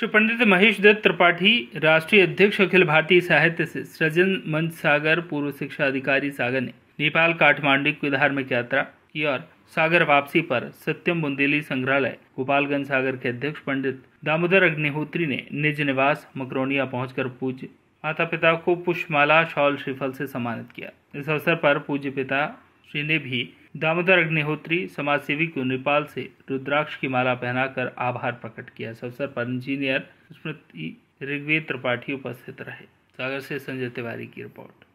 श्री पंडित महेश दत्त त्रिपाठी राष्ट्रीय अध्यक्ष अखिल भारतीय साहित्य से सृजन मंच सागर पूर्व शिक्षा अधिकारी सागर ने नेपाल काठमांडू की धार्मिक यात्रा की और सागर वापसी पर सत्यम बुंदेली संग्रहालय गोपालगंज सागर के अध्यक्ष पंडित दामोदर अग्निहोत्री ने निज निवास मकरोनिया पहुंचकर पूज्य माता पिता को पुष्पमाला शॉल श्रीफल से सम्मानित किया इस अवसर पर पूज्य पिता श्री ने भी दामोदर अग्निहोत्री समाजसेवी को नेपाल से रुद्राक्ष की माला पहनाकर आभार प्रकट किया इस अवसर पर इंजीनियर स्मृति ऋग्वेद त्रिपाठी उपस्थित रहे सागर से संजय तिवारी की रिपोर्ट